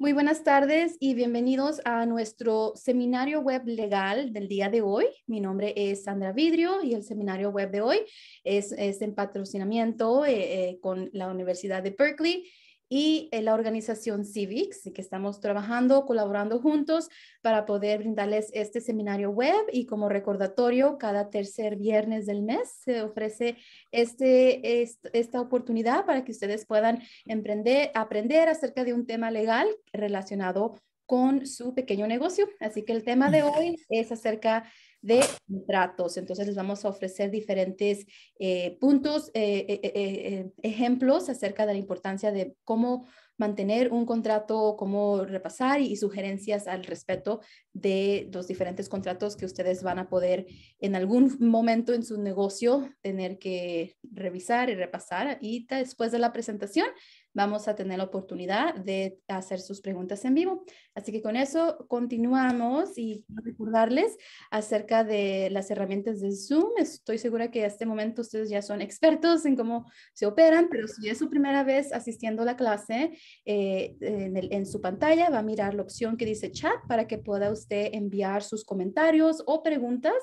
Muy buenas tardes y bienvenidos a nuestro seminario web legal del día de hoy. Mi nombre es Sandra Vidrio y el seminario web de hoy es, en patrocinamiento eh, eh, con la Universidad de Berkeley y eh, la organización Civics, que estamos trabajando, colaborando juntos para poder brindarles este seminario web y como recordatorio, cada tercer viernes del mes se ofrece este, esta oportunidad para que ustedes puedan emprender, aprender acerca de un tema legal relacionado con su pequeño negocio. Así que el tema de hoy es acerca de contratos. Entonces les vamos a ofrecer diferentes eh, puntos, eh, eh, ejemplos acerca de la importancia de cómo mantener un contrato, cómo repasar y, y, sugerencias al respecto de los diferentes contratos que ustedes van a poder en algún momento en su negocio tener que revisar y repasar. Y después de la presentación vamos a tener la oportunidad de hacer sus preguntas en vivo. Así que con eso continuamos y recordarles acerca de las herramientas de Zoom. Estoy segura que a este momento ustedes ya son expertos en cómo se operan, pero si es su primera vez asistiendo a la clase, eh, en su pantalla va a mirar la opción que dice chat para que pueda usted enviar sus comentarios o preguntas.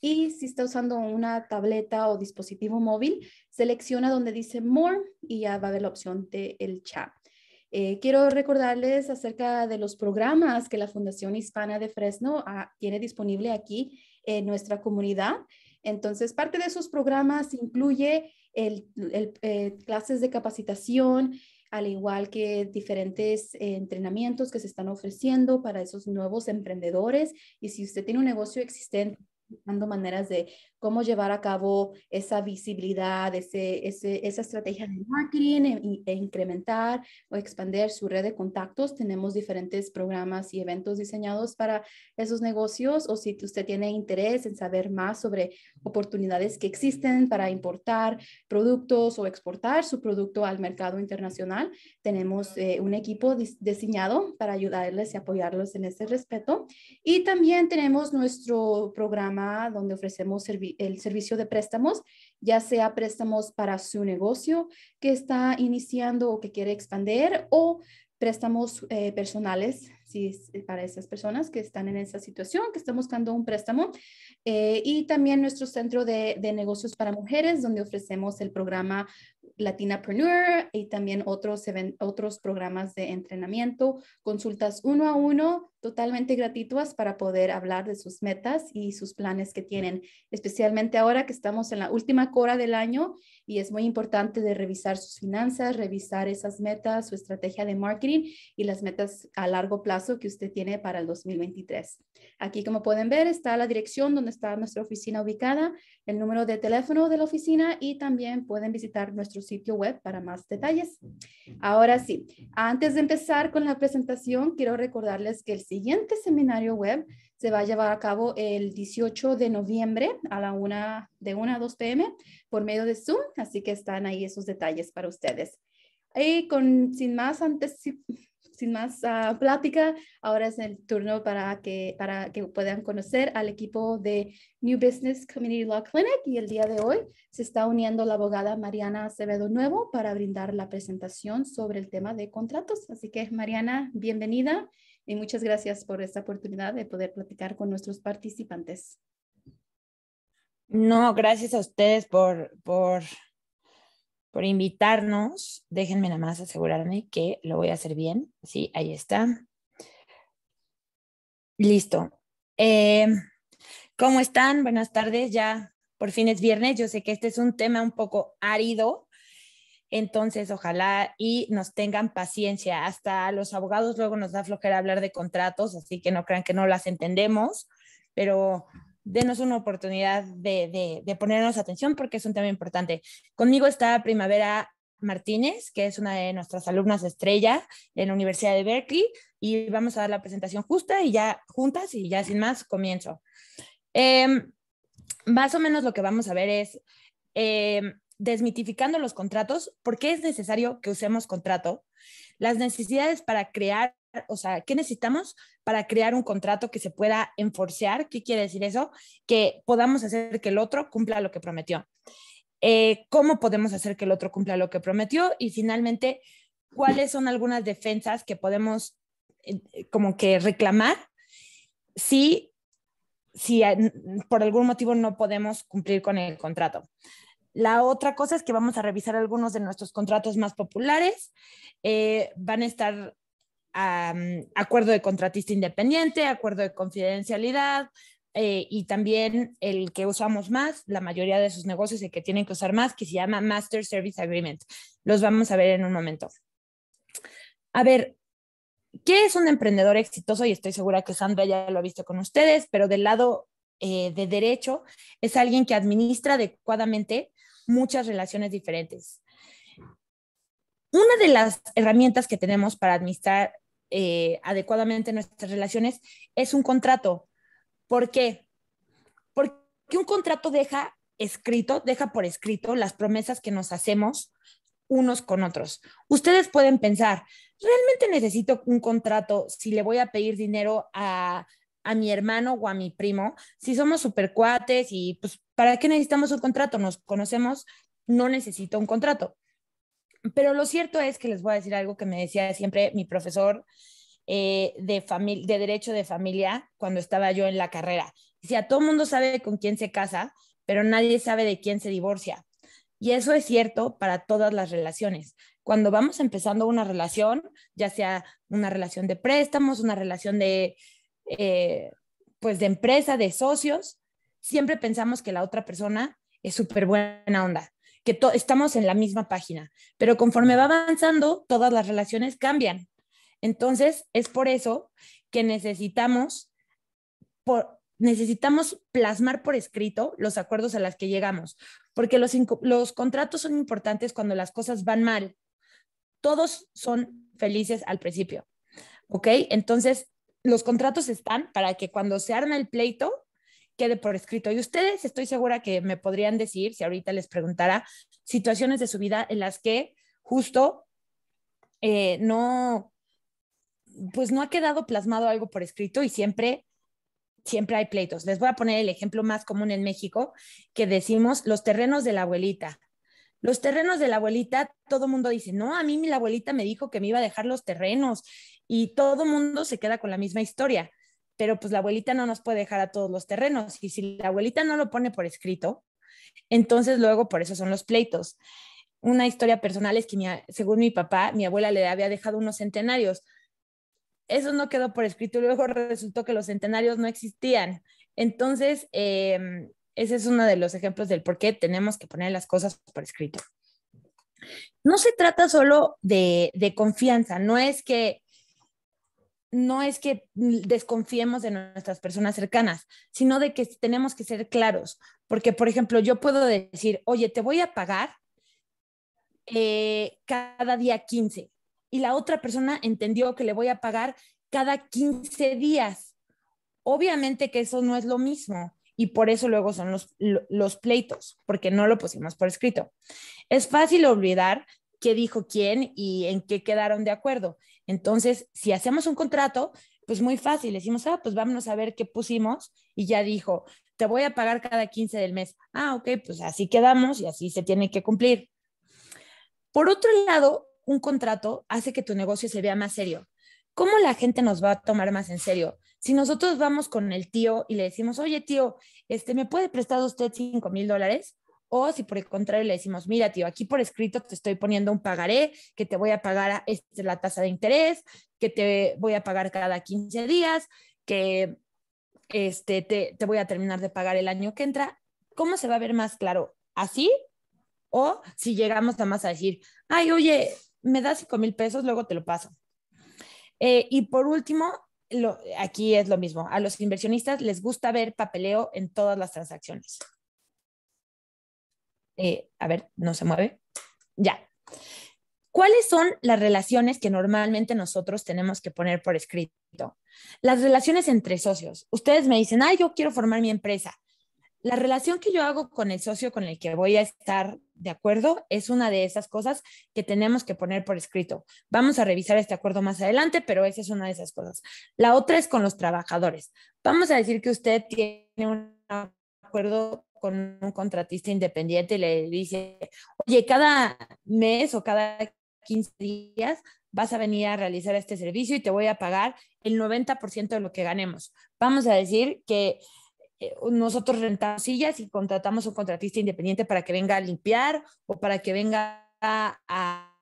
Y si está usando una tableta o dispositivo móvil, Selecciona donde dice More y ya va a ver la opción del el chat. Eh, quiero recordarles acerca de los programas que la Fundación Hispana de Fresno ah, tiene disponible aquí en nuestra comunidad. Entonces, parte de esos programas incluye el, eh, clases de capacitación, al igual que diferentes eh, entrenamientos que se están ofreciendo para esos nuevos emprendedores. Y si usted tiene un negocio existente, dando maneras de cómo llevar a cabo esa visibilidad, ese, esa estrategia de marketing e, e, incrementar o expandir su red de contactos. Tenemos diferentes programas y eventos diseñados para esos negocios o si usted tiene interés en saber más sobre oportunidades que existen para importar productos o exportar su producto al mercado internacional, tenemos eh, un equipo diseñado para ayudarles y apoyarlos en ese respeto. Y también tenemos nuestro programa donde ofrecemos servicios el servicio de préstamos, ya sea préstamos para su negocio que está iniciando o que quiere expandir o préstamos eh, personales si eh, para esas personas que están en esa situación, que están buscando un préstamo. Eh, y también nuestro centro de, negocios para mujeres, donde ofrecemos el programa Latinapreneur y también otros, otros programas de entrenamiento, consultas uno a uno totalmente gratuitas para poder hablar de sus metas y sus planes que tienen, especialmente ahora que estamos en la última hora del año y es muy importante de revisar sus finanzas, revisar esas metas, su estrategia de marketing y las metas a largo plazo que usted tiene para el 2023. Aquí, como pueden ver, está la dirección donde está nuestra oficina ubicada, el número de teléfono de la oficina y también pueden visitar nuestro sitio web para más detalles. Ahora sí, antes de empezar con la presentación, quiero recordarles que el siguiente seminario web se va a llevar a cabo el 18 de noviembre a la 1 de 1 a 2 pm por medio de Zoom, así que están ahí esos detalles para ustedes. Y con, sin más antes, sin más ah, plática, ahora es el turno para que, para que puedan conocer al equipo de New Business Community Law Clinic y el día de hoy se está uniendo la abogada Mariana Acevedo Nuevo para brindar la presentación sobre el tema de contratos. Así que Mariana, bienvenida y muchas gracias por esta oportunidad de poder platicar con nuestros participantes. No, gracias a ustedes por, invitarnos. Déjenme nada más asegurarme que lo voy a hacer bien. Sí, ahí está. Listo. Eh, ¿Cómo están? Buenas tardes. Ya por fin es viernes. Yo sé que este es un tema un poco árido, entonces, ojalá y nos tengan paciencia. Hasta los abogados luego nos da flojera hablar de contratos, así que no crean que no las entendemos, pero denos una oportunidad de, ponernos atención porque es un tema importante. Conmigo está Primavera Martínez, que es una de nuestras alumnas estrella en la Universidad de Berkeley, y vamos a dar la presentación justa y ya juntas y ya sin más comienzo. Em, más o menos lo que vamos a ver es em, desmitificando los contratos, por qué es necesario que usemos contrato, las necesidades para crear, o sea, qué necesitamos para crear un contrato que se pueda enforcear, ¿qué quiere decir eso? Que podamos hacer que el otro cumpla lo que prometió. Eh, ¿Cómo podemos hacer que el otro cumpla lo que prometió? Y finalmente, ¿cuáles son algunas defensas que podemos eh, eh, como que reclamar si si por algún motivo no podemos cumplir con el contrato. La otra cosa es que vamos a revisar algunos de nuestros contratos más populares. Eh, van a estar acuerdo de contratista independiente, acuerdo de confidencialidad, eh, y también el que usamos más, la mayoría de sus negocios, el que tienen que usar más, que se llama Master Service Agreement. Los vamos a ver en un momento. A ver, ¿qué es un emprendedor exitoso? Y estoy segura que Sandra ya lo ha visto con ustedes, pero del lado eh, de derecho es alguien que administra adecuadamente muchas relaciones diferentes. Una de las herramientas que tenemos para administrar eh, adecuadamente nuestras relaciones es un contrato. ¿Por qué? Porque un contrato deja escrito, deja por escrito las promesas que nos hacemos unos con otros. Ustedes pueden pensar, ¿realmente necesito un contrato si le voy a pedir dinero a, a mi hermano o a mi primo, si somos super cuates y pues, ¿para qué necesitamos un contrato? Nos conocemos, no necesito un contrato. Pero lo cierto es que les voy a decir algo que me decía siempre mi profesor eh, de, de Derecho de Familia cuando estaba yo en la carrera. a todo el mundo sabe con quién se casa, pero nadie sabe de quién se divorcia. Y eso es cierto para todas las relaciones. Cuando vamos empezando una relación, ya sea una relación de préstamos, una relación de eh, pues de empresa, de socios, siempre pensamos que la otra persona es súper buena onda, que estamos en la misma página, pero conforme va avanzando, todas las relaciones cambian. Entonces, es por eso que necesitamos, necesitamos plasmar por escrito los acuerdos a los que llegamos, porque los, los contratos son importantes cuando las cosas van mal. Todos son felices al principio, ¿ok? Entonces, los contratos están para que cuando se arme el pleito quede por escrito. Y ustedes estoy segura que me podrían decir, si ahorita les preguntara, situaciones de su vida en las que justo eh, no, pues no ha quedado plasmado algo por escrito y siempre, siempre hay pleitos. Les voy a poner el ejemplo más común en México que decimos los terrenos de la abuelita. Los terrenos de la abuelita, todo mundo dice, no, a mí mi abuelita me dijo que me iba a dejar los terrenos y todo mundo se queda con la misma historia, pero pues la abuelita no nos puede dejar a todos los terrenos y si la abuelita no lo pone por escrito, entonces luego por eso son los pleitos. Una historia personal es que mi, según mi papá, mi abuela le había dejado unos centenarios. Eso no quedó por escrito y luego resultó que los centenarios no existían. Entonces, em, ese es uno de los ejemplos del por qué tenemos que poner las cosas por escrito. No se trata solo de, confianza, no es que no es que desconfiemos de nuestras personas cercanas, sino de que tenemos que ser claros, porque por ejemplo yo puedo decir, oye, te voy a pagar eh, cada día 15 y la otra persona entendió que le voy a pagar cada 15 días. Obviamente que eso no es lo mismo y por eso luego son los, los pleitos, porque no lo pusimos por escrito. Es fácil olvidar qué dijo quién y en qué quedaron de acuerdo. Entonces, si hacemos un contrato, pues muy fácil, decimos, ah, pues vámonos a ver qué pusimos y ya dijo, te voy a pagar cada 15 del mes. Ah, ok, pues así quedamos y así se tiene que cumplir. Por otro lado, un contrato hace que tu negocio se vea más serio. ¿cómo la gente nos va a tomar más en serio? Si nosotros vamos con el tío y le decimos, oye tío, este, ¿me puede prestar usted 5 mil dólares? O si por el contrario le decimos, mira tío, aquí por escrito te estoy poniendo un pagaré, que te voy a pagar a, este, la tasa de interés, que te voy a pagar cada 15 días, que este, te, voy a terminar de pagar el año que entra. ¿Cómo se va a ver más claro? ¿Así? O si llegamos a más a decir, ay, oye, me das 5 mil pesos, luego te lo paso. Eh, y por último, aquí es lo mismo. A los inversionistas les gusta ver papeleo en todas las transacciones. Eh, a ver, no se mueve. Ya. ¿Cuáles son las relaciones que normalmente nosotros tenemos que poner por escrito? Las relaciones entre socios. Ustedes me dicen, ay, yo quiero formar mi empresa. La relación que yo hago con el socio con el que voy a estar ¿de acuerdo? Es una de esas cosas que tenemos que poner por escrito. Vamos a revisar este acuerdo más adelante, pero esa es una de esas cosas. La otra es con los trabajadores. Vamos a decir que usted tiene un acuerdo con un contratista independiente y le dice, oye, cada mes o cada 15 días vas a venir a realizar este servicio y te voy a pagar el 90% de lo que ganemos. Vamos a decir que eh, nosotros rentamos sillas y contratamos a un contratista independiente para que venga a limpiar o para que venga a,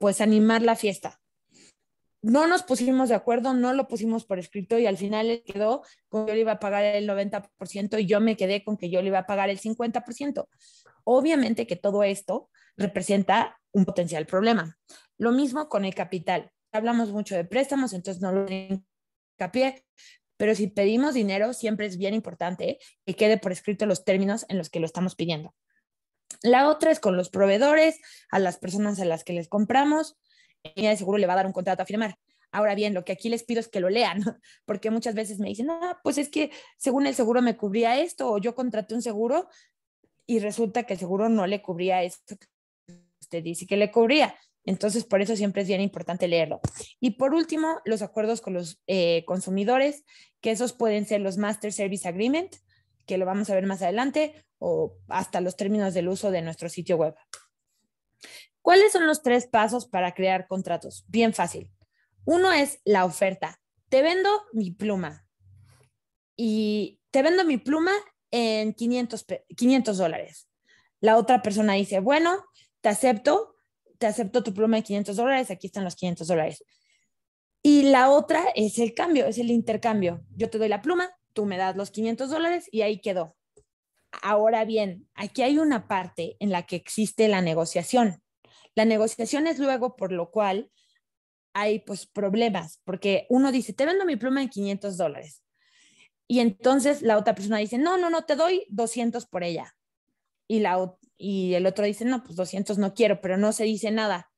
pues animar la fiesta. No nos pusimos de acuerdo, no lo pusimos por escrito y al final le quedó con que yo le iba a pagar el 90% y yo me quedé con que yo le iba a pagar el 50%. Obviamente que todo esto representa un potencial problema. Lo mismo con el capital hablamos mucho de préstamos, entonces no lo hincapié, pero si pedimos dinero, siempre es bien importante que quede por escrito los términos en los que lo estamos pidiendo. La otra es con los proveedores, a las personas a las que les compramos, y seguro le va a dar un contrato a firmar. Ahora bien, lo que aquí les pido es que lo lean, porque muchas veces me dicen, ah, pues es que según el seguro me cubría esto, o yo contraté un seguro y resulta que el seguro no le cubría esto que usted dice que le cubría. Entonces, por eso siempre es bien importante leerlo. Y por último, los acuerdos con los eh, consumidores, que esos pueden ser los Master Service Agreement, que lo vamos a ver más adelante, o hasta los términos del uso de nuestro sitio web. ¿Cuáles son los tres pasos para crear contratos? Bien fácil. Uno es la oferta. Te vendo mi pluma. Y te vendo mi pluma en 500, 500 dólares. La otra persona dice, bueno, te acepto, acepto tu pluma de 500 dólares, aquí están los 500 dólares. Y la otra es el cambio, es el intercambio. Yo te doy la pluma, tú me das los 500 dólares y ahí quedó. Ahora bien, aquí hay una parte en la que existe la negociación. La negociación es luego por lo cual hay pues problemas, porque uno dice, te vendo mi pluma en 500 dólares. Y entonces la otra persona dice, no, no, no, te doy 200 por ella. Y la, y el otro dice, no, pues 200 no quiero, pero no se dice nada.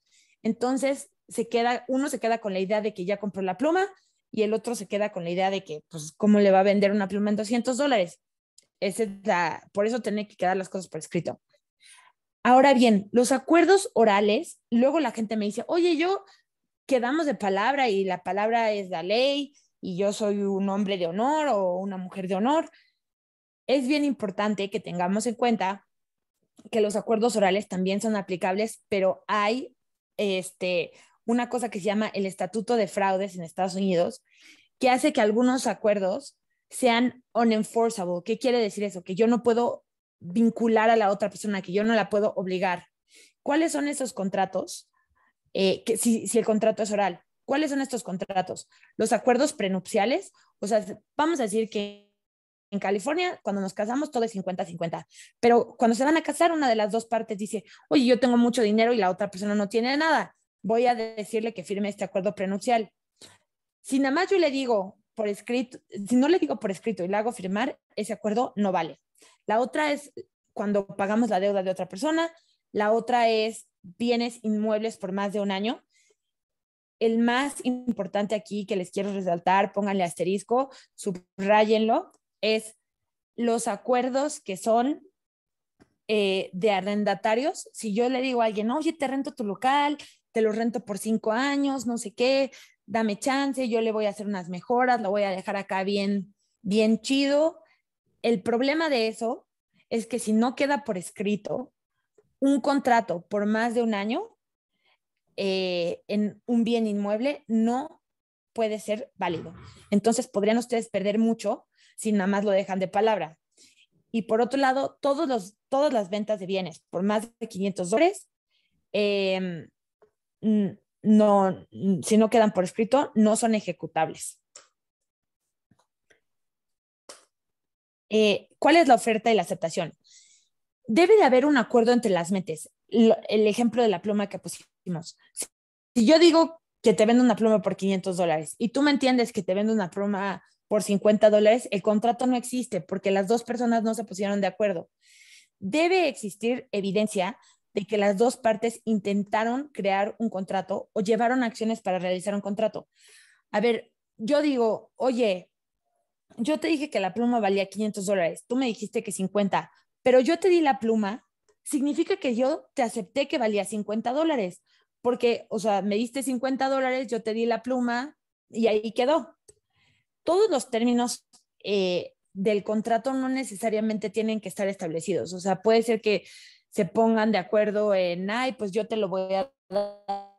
Entonces, se queda, uno se queda con la idea de que ya compró la pluma y el otro se queda con la idea de que, pues, ¿cómo le va a vender una pluma en 200 dólares? Es por eso tiene que quedar las cosas por escrito. Ahora bien, los acuerdos orales, luego la gente me dice, oye, yo quedamos de palabra y la palabra es la ley y yo soy un hombre de honor o una mujer de honor. Es bien importante que tengamos en cuenta que los acuerdos orales también son aplicables, pero hay este, una cosa que se llama el Estatuto de Fraudes en Estados Unidos, que hace que algunos acuerdos sean unenforceable. ¿Qué quiere decir eso? Que yo no puedo vincular a la otra persona, que yo no la puedo obligar. ¿Cuáles son esos contratos? Eh, que, si, si el contrato es oral, ¿cuáles son estos contratos? Los acuerdos prenupciales, o sea, vamos a decir que en California, cuando nos casamos, todo es 50-50. Pero cuando se van a casar, una de las dos partes dice, oye, yo tengo mucho dinero y la otra persona no tiene nada. Voy a decirle que firme este acuerdo prenupcial. Si nada más yo le digo por escrito, si no le digo por escrito y le hago firmar, ese acuerdo no vale. La otra es cuando pagamos la deuda de otra persona. La otra es bienes inmuebles por más de un año. El más importante aquí que les quiero resaltar, pónganle asterisco, subrayenlo, es los acuerdos que son eh, de arrendatarios. Si yo le digo a alguien, oye, te rento tu local, te lo rento por cinco años, no sé qué, dame chance, yo le voy a hacer unas mejoras, lo voy a dejar acá bien, bien chido. El problema de eso es que si no queda por escrito un contrato por más de un año eh, en un bien inmueble, no puede ser válido. Entonces podrían ustedes perder mucho si nada más lo dejan de palabra. Y por otro lado, todos los, todas las ventas de bienes por más de 500 dólares, em, no, si no quedan por escrito, no son ejecutables. Eh, ¿Cuál es la oferta y la aceptación? Debe de haber un acuerdo entre las mentes. el ejemplo de la pluma que pusimos. Si, si yo digo que te vendo una pluma por 500 dólares y tú me entiendes que te vendo una pluma por 50 dólares, el contrato no existe porque las dos personas no se pusieron de acuerdo. Debe existir evidencia de que las dos partes intentaron crear un contrato o llevaron acciones para realizar un contrato. A ver, yo digo, oye, yo te dije que la pluma valía 500 dólares, tú me dijiste que 50, pero yo te di la pluma, significa que yo te acepté que valía 50 dólares, porque, o sea, me diste 50 dólares, yo te di la pluma y ahí quedó todos los términos eh, del contrato no necesariamente tienen que estar establecidos. O sea, puede ser que se pongan de acuerdo en, ay, pues yo te lo voy a dar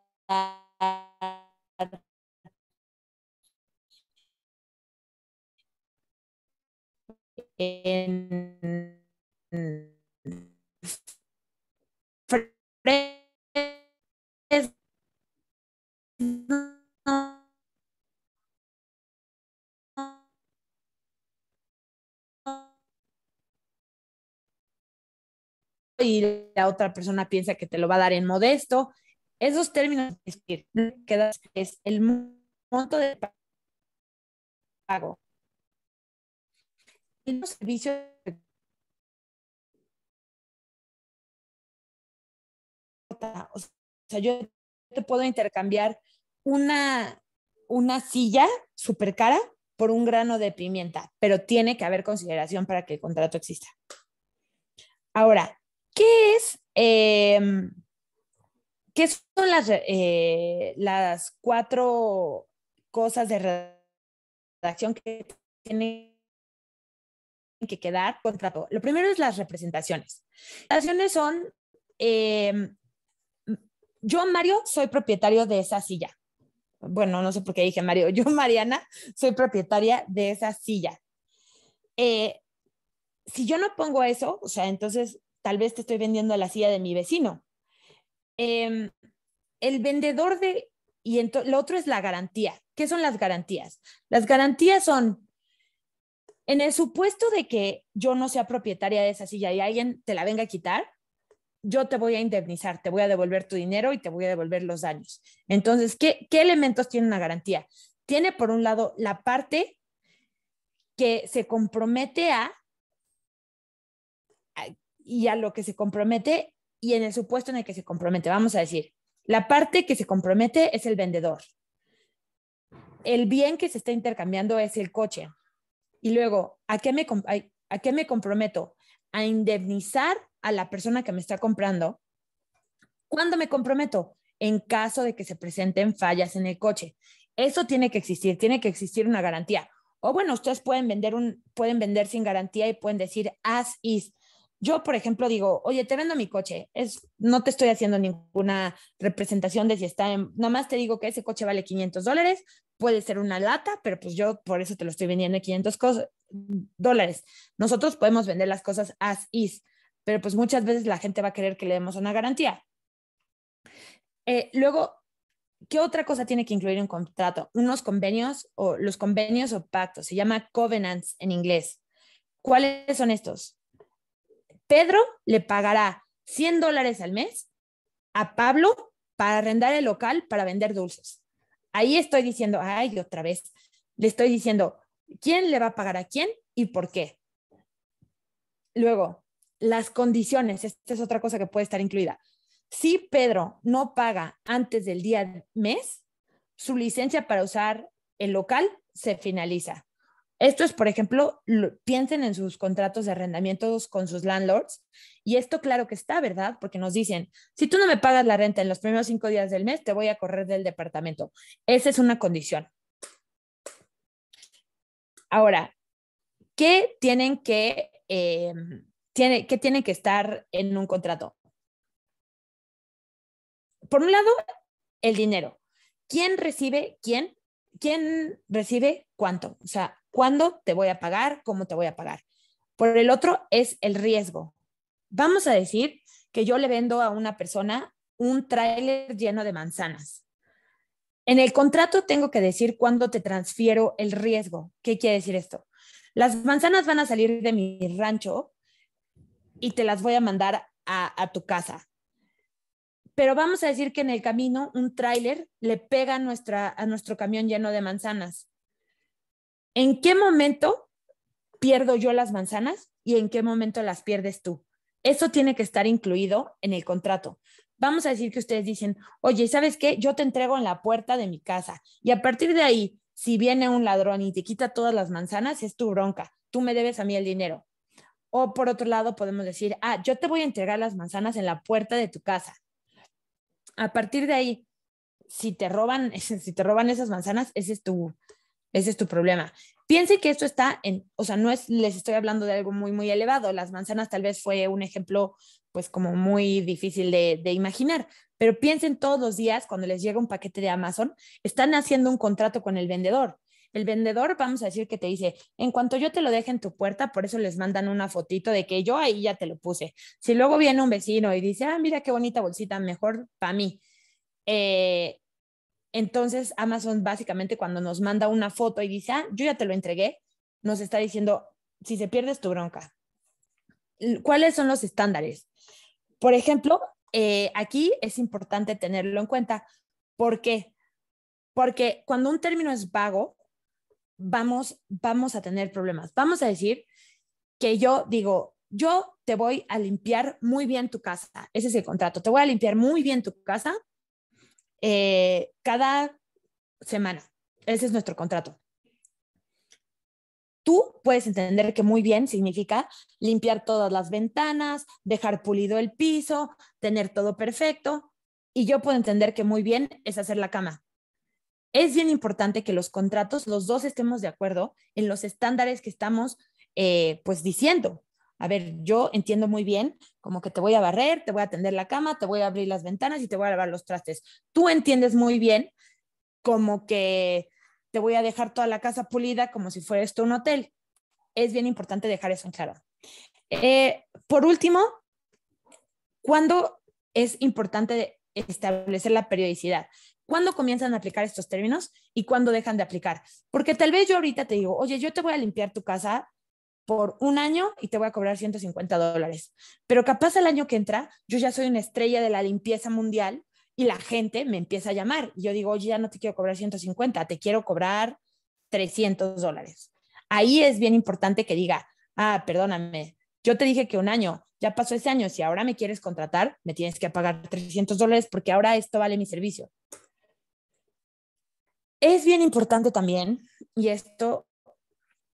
y la otra persona piensa que te lo va a dar en modesto. Esos términos es el monto de pago. Y los servicios o sea, yo te puedo intercambiar una, una silla súper cara por un grano de pimienta, pero tiene que haber consideración para que el contrato exista. Ahora, ¿Qué es? Em, ¿Qué son las, eh, las cuatro cosas de redacción que tienen que quedar contrato. Lo primero es las representaciones. Las representaciones son, em, yo Mario soy propietario de esa silla. Bueno, no sé por qué dije Mario, yo Mariana soy propietaria de esa silla. Eh, si yo no pongo eso, o sea, entonces tal vez te estoy vendiendo la silla de mi vecino. Em, el vendedor de, y lo otro es la garantía. ¿Qué son las garantías? Las garantías son, en el supuesto de que yo no sea propietaria de esa silla y alguien te la venga a quitar, yo te voy a indemnizar, te voy a devolver tu dinero y te voy a devolver los daños. Entonces, qué elementos tiene una garantía? Tiene, por un lado, la parte que se compromete a y a lo que se compromete y en el supuesto en el que se compromete. Vamos a decir, la parte que se compromete es el vendedor. El bien que se está intercambiando es el coche. Y luego, ¿a qué me, a, me comprometo? A indemnizar a la persona que me está comprando. ¿Cuándo me comprometo? En caso de que se presenten fallas en el coche. Eso tiene que existir, tiene que existir una garantía. O bueno, ustedes pueden vender, un, pueden vender sin garantía y pueden decir as is, yo, por ejemplo, digo, oye, te vendo mi coche. Es, no te estoy haciendo ninguna representación de si está en... Nomás te digo que ese coche vale 500 dólares, puede ser una lata, pero pues yo por eso te lo estoy vendiendo en 500 dólares. Nosotros podemos vender las cosas as is, pero pues muchas veces la gente va a querer que le demos una garantía. Eh, luego, ¿qué otra cosa tiene que incluir un contrato? Unos convenios o los convenios o pactos. Se llama covenants en inglés. ¿Cuáles son estos? Pedro le pagará 100 dólares al mes a Pablo para arrendar el local para vender dulces. Ahí estoy diciendo, ay, otra vez, le estoy diciendo quién le va a pagar a quién y por qué. Luego, las condiciones, esta es otra cosa que puede estar incluida. Si Pedro no paga antes del día mes, su licencia para usar el local se finaliza. Esto es, por ejemplo, piensen en sus contratos de arrendamientos con sus landlords. Y esto claro que está, ¿verdad? Porque nos dicen, si tú no me pagas la renta en los primeros cinco días del mes, te voy a correr del departamento. Esa es una condición. Ahora, ¿qué tienen que, eh, tiene, tienen que estar en un contrato? Por un lado, el dinero. ¿Quién recibe quién? ¿Quién recibe cuánto? O sea, cuándo te voy a pagar, cómo te voy a pagar. Por el otro es el riesgo. Vamos a decir que yo le vendo a una persona un tráiler lleno de manzanas. En el contrato tengo que decir cuándo te transfiero el riesgo. ¿Qué quiere decir esto? Las manzanas van a salir de mi rancho y te las voy a mandar a, tu casa. Pero vamos a decir que en el camino un tráiler le pega nuestra, a nuestro camión lleno de manzanas. ¿En qué momento pierdo yo las manzanas y en qué momento las pierdes tú? Eso tiene que estar incluido en el contrato. Vamos a decir que ustedes dicen, oye, ¿sabes qué? Yo te entrego en la puerta de mi casa y a partir de ahí, si viene un ladrón y te quita todas las manzanas, es tu bronca. Tú me debes a mí el dinero. O por otro lado, podemos decir, ah, yo te voy a entregar las manzanas en la puerta de tu casa. A partir de ahí, si te roban, si te roban esas manzanas, ese es tu, ese es tu problema. Piense que esto está en, o sea, no es, les estoy hablando de algo muy, muy elevado. Las manzanas tal vez fue un ejemplo, pues como muy difícil de, de imaginar, pero piensen todos los días cuando les llega un paquete de Amazon, están haciendo un contrato con el vendedor. El vendedor, vamos a decir que te dice, en cuanto yo te lo deje en tu puerta, por eso les mandan una fotito de que yo ahí ya te lo puse. Si luego viene un vecino y dice, ah, mira qué bonita bolsita, mejor para mí. Eh, entonces Amazon básicamente cuando nos manda una foto y dice, ah, yo ya te lo entregué, nos está diciendo, si se pierdes tu bronca. ¿Cuáles son los estándares? Por ejemplo, eh, aquí es importante tenerlo en cuenta. ¿Por qué? Porque cuando un término es vago, vamos, vamos a tener problemas. Vamos a decir que yo digo, yo te voy a limpiar muy bien tu casa. Ese es el contrato. Te voy a limpiar muy bien tu casa eh, cada semana. Ese es nuestro contrato. Tú puedes entender que muy bien significa limpiar todas las ventanas, dejar pulido el piso, tener todo perfecto. Y yo puedo entender que muy bien es hacer la cama. Es bien importante que los contratos, los dos estemos de acuerdo en los estándares que estamos eh, pues diciendo a ver, yo entiendo muy bien como que te voy a barrer, te voy a tender la cama, te voy a abrir las ventanas y te voy a lavar los trastes. Tú entiendes muy bien como que te voy a dejar toda la casa pulida como si fuera esto un hotel. Es bien importante dejar eso en claro. Eh, por último, ¿cuándo es importante establecer la periodicidad? ¿Cuándo comienzan a aplicar estos términos y cuándo dejan de aplicar? Porque tal vez yo ahorita te digo, oye, yo te voy a limpiar tu casa por un año y te voy a cobrar 150 dólares. Pero capaz el año que entra, yo ya soy una estrella de la limpieza mundial y la gente me empieza a llamar. yo digo, oye, ya no te quiero cobrar 150, te quiero cobrar 300 dólares. Ahí es bien importante que diga, ah, perdóname, yo te dije que un año, ya pasó ese año, si ahora me quieres contratar, me tienes que pagar 300 dólares porque ahora esto vale mi servicio. Es bien importante también, y esto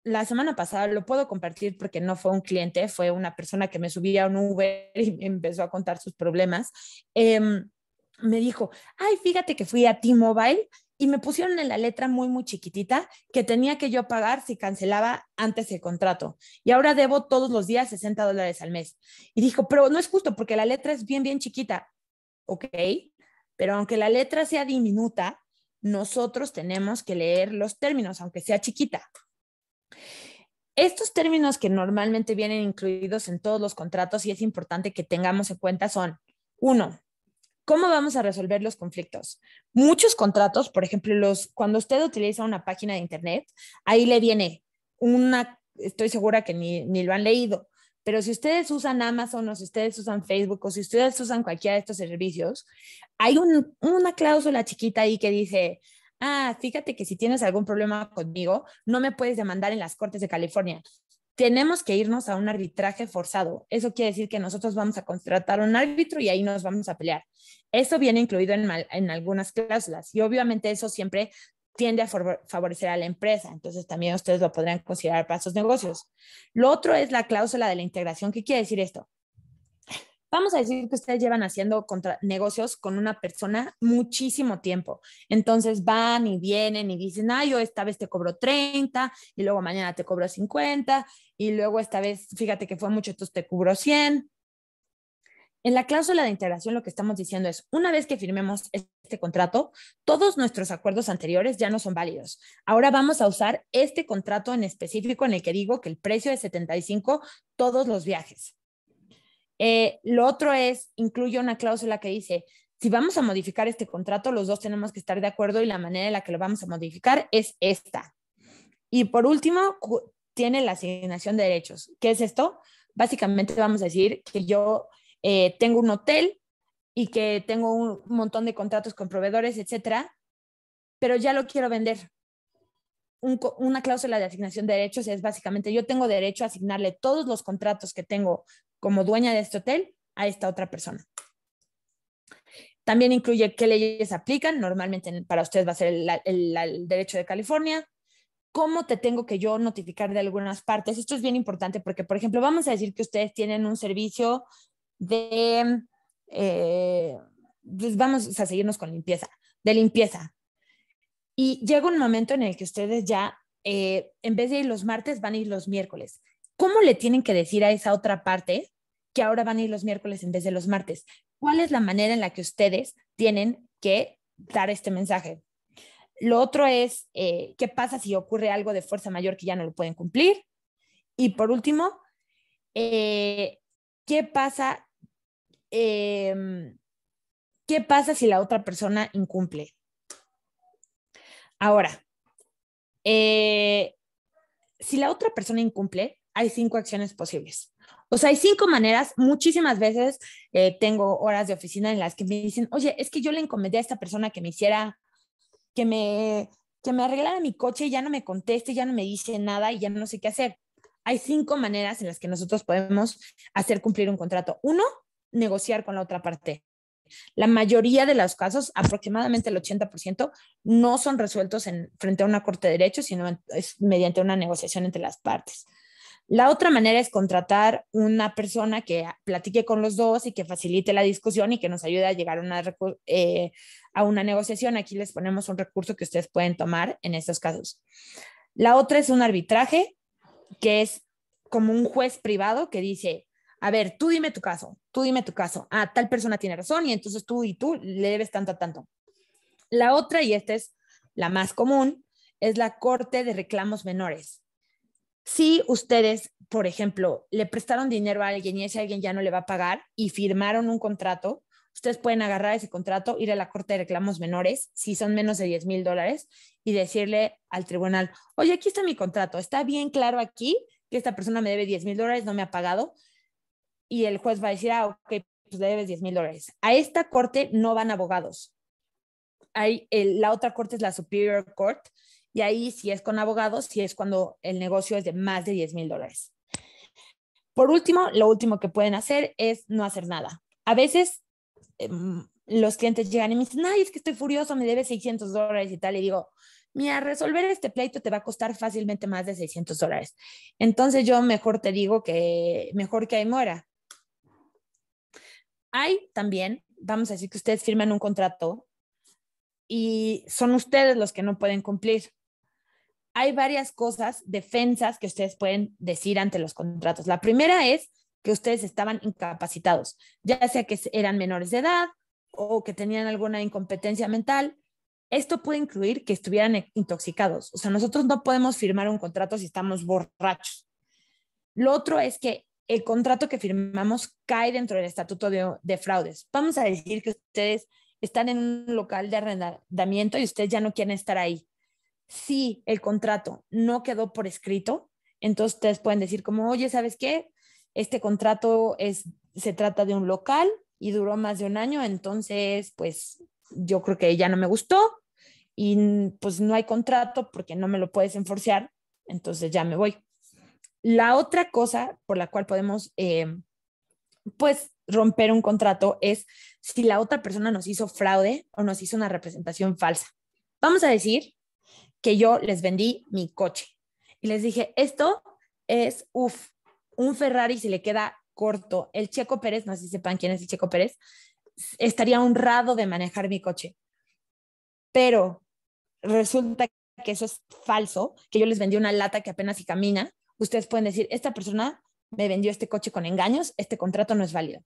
la semana pasada lo puedo compartir porque no fue un cliente, fue una persona que me subía a un Uber y empezó a contar sus problemas. Em, me dijo, ay, fíjate que fui a T-Mobile y me pusieron en la letra muy, muy chiquitita que tenía que yo pagar si cancelaba antes el contrato. Y ahora debo todos los días 60 dólares al mes. Y dijo, pero no es justo porque la letra es bien, bien chiquita. Ok, pero aunque la letra sea diminuta, nosotros tenemos que leer los términos, aunque sea chiquita. Estos términos que normalmente vienen incluidos en todos los contratos y es importante que tengamos en cuenta son, uno, ¿cómo vamos a resolver los conflictos? Muchos contratos, por ejemplo, los, cuando usted utiliza una página de Internet, ahí le viene una, estoy segura que ni, lo han leído, pero si ustedes usan Amazon o si ustedes usan Facebook o si ustedes usan cualquiera de estos servicios, hay una cláusula chiquita ahí que dice, ah, fíjate que si tienes algún problema conmigo, no me puedes demandar en las Cortes de California. Tenemos que irnos a un arbitraje forzado. Eso quiere decir que nosotros vamos a contratar a un árbitro y ahí nos vamos a pelear. Eso viene incluido en, en algunas cláusulas y obviamente eso siempre tiende a favorecer a la empresa. Entonces también ustedes lo podrían considerar para sus negocios. Lo otro es la cláusula de la integración. ¿Qué quiere decir esto? vamos a decir que ustedes llevan haciendo negocios con una persona muchísimo tiempo. Entonces van y vienen y dicen, ah, yo esta vez te cobro 30 y luego mañana te cobro 50 y luego esta vez, fíjate que fue mucho, entonces te cubro 100. En la cláusula de integración lo que estamos diciendo es, una vez que firmemos este contrato, todos nuestros acuerdos anteriores ya no son válidos. Ahora vamos a usar este contrato en específico en el que digo que el precio es 75 todos los viajes. Eh, lo otro es, incluye una cláusula que dice, si vamos a modificar este contrato, los dos tenemos que estar de acuerdo y la manera en la que lo vamos a modificar es esta. Y por último, tiene la asignación de derechos. ¿Qué es esto? Básicamente vamos a decir que yo eh, tengo un hotel y que tengo un montón de contratos con proveedores, etcétera, pero ya lo quiero vender. una cláusula de asignación de derechos es básicamente yo tengo derecho a asignarle todos los contratos que tengo como dueña de este hotel a esta otra persona. También incluye qué leyes aplican. Normalmente para ustedes va a ser el, derecho de California. ¿Cómo te tengo que yo notificar de algunas partes? Esto es bien importante porque, por ejemplo, vamos a decir que ustedes tienen un servicio de, eh, pues vamos a seguirnos con limpieza, de limpieza. Y llega un momento en el que ustedes ya, eh, en vez de ir los martes, van a ir los miércoles. ¿Cómo le tienen que decir a esa otra parte que ahora van a ir los miércoles en vez de los martes? ¿Cuál es la manera en la que ustedes tienen que dar este mensaje? Lo otro es, eh, ¿qué pasa si ocurre algo de fuerza mayor que ya no lo pueden cumplir? Y por último, eh, ¿qué pasa? Em, ¿Qué pasa si la otra persona incumple? Ahora, eh, si la otra persona incumple, hay cinco acciones posibles. O sea, hay cinco maneras. Muchísimas veces eh, tengo horas de oficina en las que me dicen, oye, es que yo le encomendé a esta persona que me hiciera, que me, que me arreglara mi coche y ya no me conteste, ya no me dice nada y ya no sé qué hacer. Hay cinco maneras en las que nosotros podemos hacer cumplir un contrato. Uno, negociar con la otra parte. La mayoría de los casos, aproximadamente el 80%, no son resueltos en, frente a una corte de derecho, sino es mediante una negociación entre las partes. La otra manera es contratar una persona que platique con los dos y que facilite la discusión y que nos ayude a llegar a una, eh, a una negociación. Aquí les ponemos un recurso que ustedes pueden tomar en estos casos. La otra es un arbitraje, que es como un juez privado que dice, a ver, tú dime tu caso, tú dime tu caso. Ah, tal persona tiene razón y entonces tú y tú le debes tanto a tanto. La otra, y esta es la más común, es la Corte de Reclamos Menores si ustedes, por ejemplo, le prestaron dinero a alguien y ese alguien ya no le va a pagar y firmaron un contrato, ustedes pueden agarrar ese contrato, ir a la Corte de Reclamos Menores, si son menos de 10 mil dólares, y decirle al tribunal, oye, aquí está mi contrato, está bien claro aquí que esta persona me debe 10 mil dólares, no me ha pagado, y el juez va a decir, ah, ok, pues le debes 10 mil dólares. A esta corte no van abogados. Hay la otra corte es la Superior Court, y ahí, si es con abogados, si es cuando el negocio es de más de 10 mil dólares. Por último, lo último que pueden hacer es no hacer nada. A veces em, los clientes llegan y me dicen, ay, es que estoy furioso, me debe 600 dólares y tal. Y digo, mira, resolver este pleito te va a costar fácilmente más de 600 dólares. Entonces yo mejor te digo que mejor que ahí muera. Hay también, vamos a decir que ustedes firman un contrato y son ustedes los que no pueden cumplir hay varias cosas, defensas que ustedes pueden decir ante los contratos. La primera es que ustedes estaban incapacitados, ya sea que eran menores de edad o que tenían alguna incompetencia mental. Esto puede incluir que estuvieran e, intoxicados. O sea, nosotros no podemos firmar un contrato si estamos borrachos. Lo otro es que el contrato que firmamos cae dentro del estatuto de, de fraudes. Vamos a decir que ustedes están en un local de arrendamiento y ustedes ya no quieren estar ahí si el contrato no quedó por escrito, entonces ustedes pueden decir como, oye, ¿sabes qué? Este contrato es, se trata de un local y duró más de un año, entonces pues yo creo que ya no me gustó y pues no hay contrato porque no me lo puedes enforcear, entonces ya me voy. La otra cosa por la cual podemos eh, pues romper un contrato es si la otra persona nos hizo fraude o nos hizo una representación falsa. Vamos a decir que yo les vendí mi coche. Y les dije, esto es, uff, un Ferrari si le queda corto. El Checo Pérez, no sé si sepan quién es el Checo Pérez, estaría honrado de manejar mi coche. Pero resulta que eso es falso, que yo les vendí una lata que apenas si camina. Ustedes pueden decir, esta persona me vendió este coche con engaños, este contrato no es válido.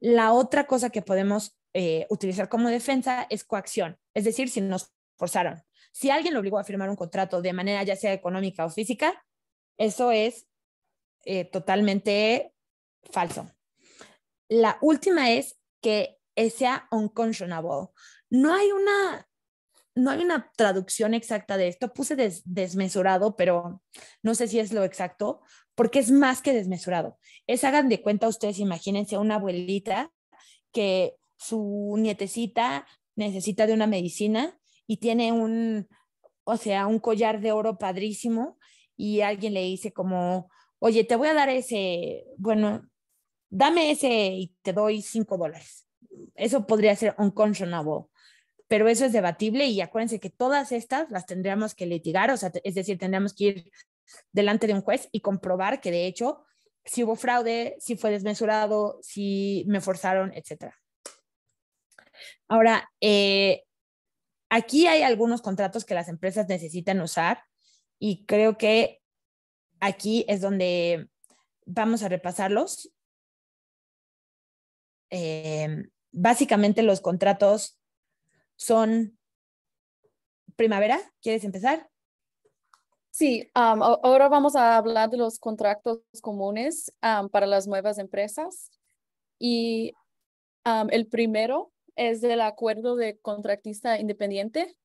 La otra cosa que podemos eh, utilizar como defensa es coacción, es decir, si nos forzaron si alguien lo obligó a firmar un contrato de manera ya sea económica o física, eso es eh, totalmente falso. La última es que eh, sea unconscionable. No hay una, no hay una traducción exacta de esto. Puse desmesurado, pero no sé si es lo exacto, porque es más que desmesurado. Es hagan de cuenta ustedes, imagínense una abuelita que su nietecita necesita de una medicina y tiene un, o sea, un collar de oro padrísimo y alguien le dice como, oye, te voy a dar ese, bueno, dame ese y te doy cinco dólares. Eso podría ser unconscionable, pero eso es debatible y acuérdense que todas estas las tendríamos que litigar, o sea, es decir, tendríamos que ir delante de un juez y comprobar que de hecho si hubo fraude, si fue desmesurado, si me forzaron, etcétera. Ahora, eh, Aquí hay algunos contratos que las empresas necesitan usar y creo que aquí es donde vamos a repasarlos. Eh, básicamente los contratos son primavera. ¿Quieres empezar? Sí, um, ahora vamos a hablar de los contratos comunes um, para las nuevas empresas. Y um, el primero es del acuerdo de contratista independiente.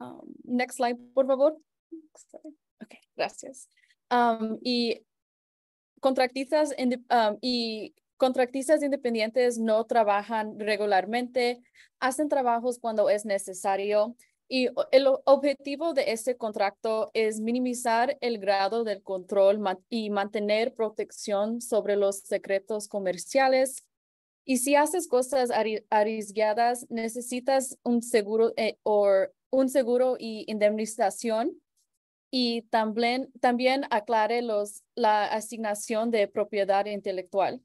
Um, next slide, por favor. gracias. Um, y contratistas um, y independientes no trabajan regularmente, hacen trabajos cuando es necesario y el objetivo de este contrato es minimizar el grado del control y mantener protección sobre los secretos comerciales y si haces cosas arriesgadas, necesitas un seguro eh, o un seguro y indemnización. Y también, también aclare los, la asignación de propiedad intelectual.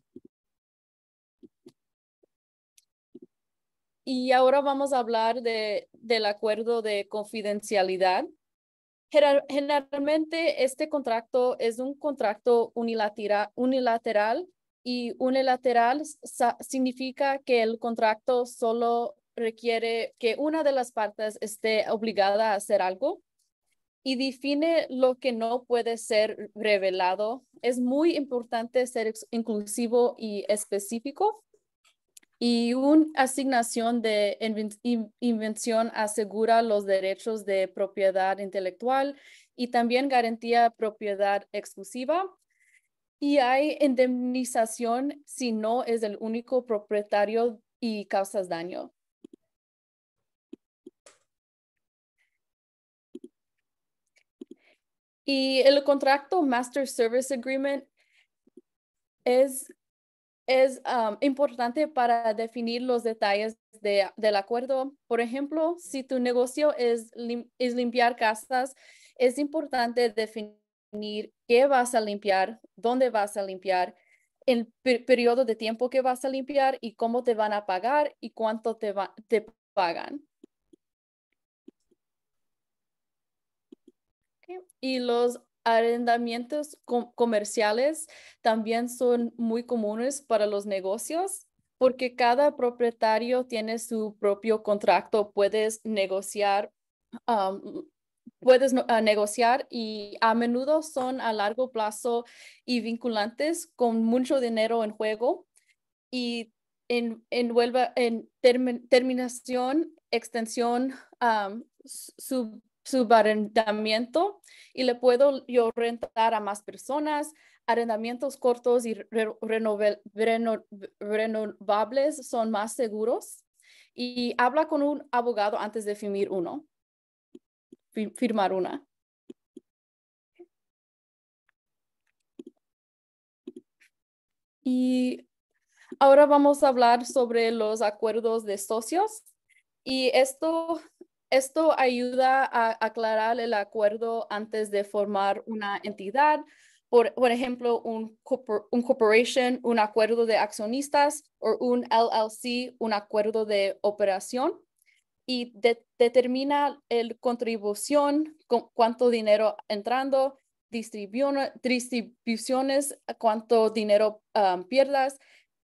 Y ahora vamos a hablar de, del acuerdo de confidencialidad. Generalmente este contrato es un contrato unilateral y unilateral significa que el contrato solo requiere que una de las partes esté obligada a hacer algo y define lo que no puede ser revelado. Es muy importante ser inclusivo y específico. Y una asignación de invención asegura los derechos de propiedad intelectual y también garantía propiedad exclusiva y hay indemnización si no es el único propietario y causas daño. Y el contrato Master Service Agreement es, es um, importante para definir los detalles del acuerdo. Por ejemplo, si tu negocio es, es limpiar casas, es importante definir qué vas a limpiar, dónde vas a limpiar, el periodo de tiempo que vas a limpiar y cómo te van a pagar y cuánto te, te pagan. Y los arrendamientos comerciales también son muy comunes para los negocios porque cada propietario tiene su propio contrato. Puedes negociar puedes ah, negociar y a menudo son a largo plazo y vinculantes con mucho dinero en juego y en, vuelva en terminación, extensión, subarrendamiento y le puedo yo rentar a más personas, arrendamientos cortos y renovables son más seguros y habla con un abogado antes de firmar uno firmar una. Y ahora vamos a hablar sobre los acuerdos de socios y esto, esto ayuda a aclarar el acuerdo antes de formar una entidad. Por, por ejemplo, un, un corporation, un acuerdo de accionistas o un LLC, un acuerdo de operación. Y de, determina el contribución, cuánto dinero entrando, distribuciones, cuánto dinero ah, pierdas,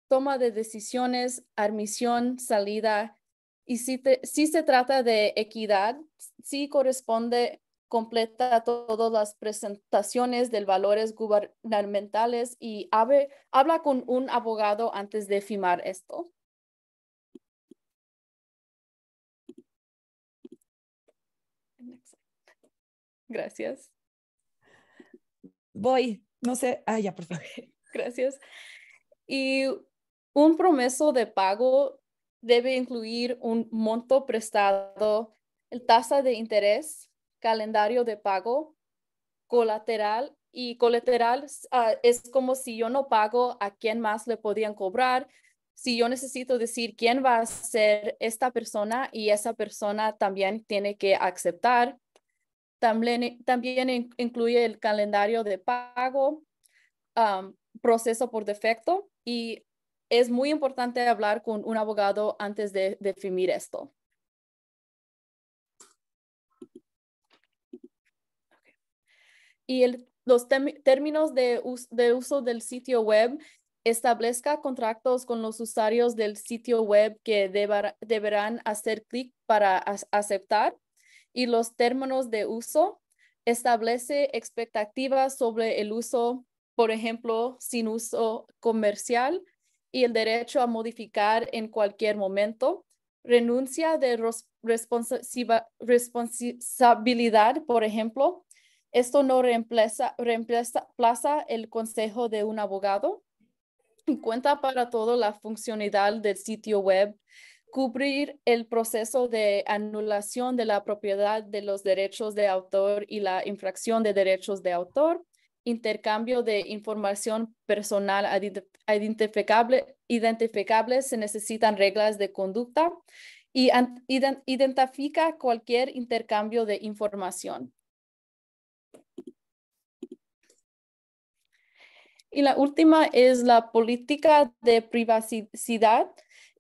toma de decisiones, admisión, salida. Y si, se trata de equidad, si corresponde completa todas las presentaciones de valores gubernamentales y habla con un abogado antes de firmar esto. Gracias. Voy, no sé, ah, ya, por favor. Gracias. Y un promeso de pago debe incluir un monto prestado, el tasa de interés, calendario de pago, colateral y colateral ah, es como si yo no pago a quién más le podían cobrar. Si yo necesito decir quién va a ser esta persona y esa persona también tiene que aceptar. También, incluye el calendario de pago, um, proceso por defecto y es muy importante hablar con un abogado antes de definir esto. Y los términos de, de uso del sitio web establezca contratos con los usuarios del sitio web que deberán hacer clic para aceptar y los términos de uso, establece expectativas sobre el uso, por ejemplo, sin uso comercial y el derecho a modificar en cualquier momento, renuncia de responsabilidad, por ejemplo. Esto no reemplaza, reemplaza el consejo de un abogado cuenta para toda la funcionalidad del sitio web cubrir el proceso de anulación de la propiedad de los derechos de autor y la infracción de derechos de autor, intercambio de información personal identificable, se necesitan reglas de conducta y identifica cualquier intercambio de información. Y la última es la política de privacidad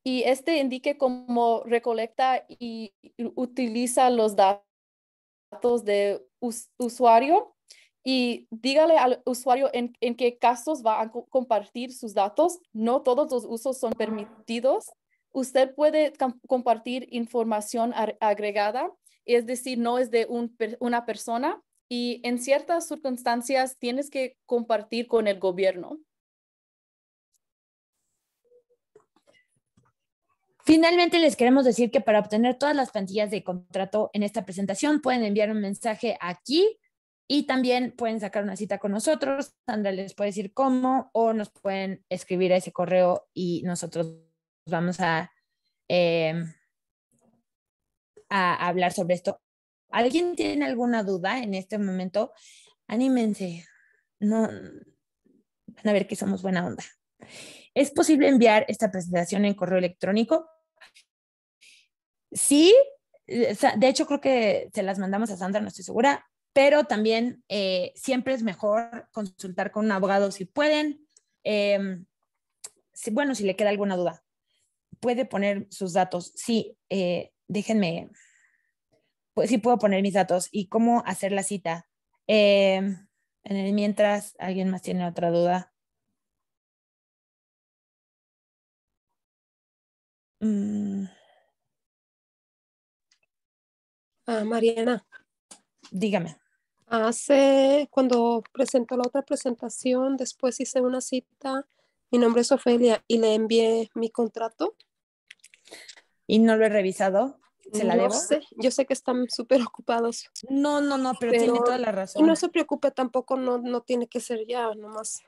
y este indique cómo recolecta y utiliza los datos de usuario y dígale al usuario en, qué casos va a compartir sus datos. No todos los usos son permitidos. Usted puede compartir información agregada, es decir, no es de una persona y en ciertas circunstancias tienes que compartir con el gobierno. Finalmente, les queremos decir que para obtener todas las plantillas de contrato en esta presentación pueden enviar un mensaje aquí y también pueden sacar una cita con nosotros. Sandra les puede decir cómo o nos pueden escribir a ese correo y nosotros vamos a, em, a hablar sobre esto. ¿Alguien tiene alguna duda en este momento? Anímense. No, van a ver que somos buena onda. ¿Es posible enviar esta presentación en correo electrónico? Sí, eh, de hecho creo que se las mandamos a Sandra, no estoy segura, pero también eh, siempre es mejor consultar con un abogado si pueden. Em, bueno, si le queda alguna duda, puede poner sus datos. Sí, eh, déjenme, pues sí puedo poner mis datos y cómo hacer la cita. Em, mientras alguien más tiene otra duda. Mm. Ah, Mariana. Dígame. Hace, cuando presentó la otra presentación, después hice una cita. Mi nombre es Ofelia y le envié mi contrato. ¿Y no lo he revisado? ¿Se la debo? Yo sé que están súper ocupados. No, no, no, pero, tiene toda la razón. no se preocupe tampoco, no, no tiene que ser ya, nomás.